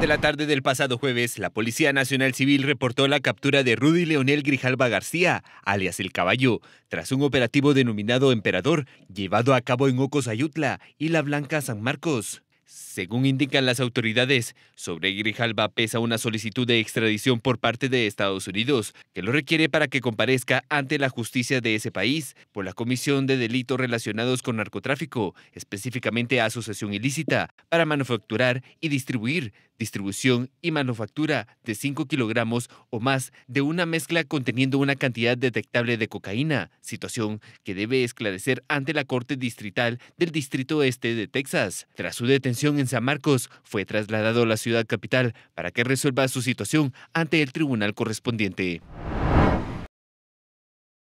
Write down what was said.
De la tarde del pasado jueves, la Policía Nacional Civil reportó la captura de Rudy Leonel Grijalba García, alias El Caballo, tras un operativo denominado Emperador, llevado a cabo en Ayutla y La Blanca San Marcos. Según indican las autoridades, sobre Grijalva pesa una solicitud de extradición por parte de Estados Unidos, que lo requiere para que comparezca ante la justicia de ese país por la comisión de delitos relacionados con narcotráfico, específicamente asociación ilícita, para manufacturar y distribuir, distribución y manufactura de 5 kilogramos o más de una mezcla conteniendo una cantidad detectable de cocaína, situación que debe esclarecer ante la Corte Distrital del Distrito Este de Texas. Tras su detención, en San Marcos, fue trasladado a la ciudad capital para que resuelva su situación ante el tribunal correspondiente.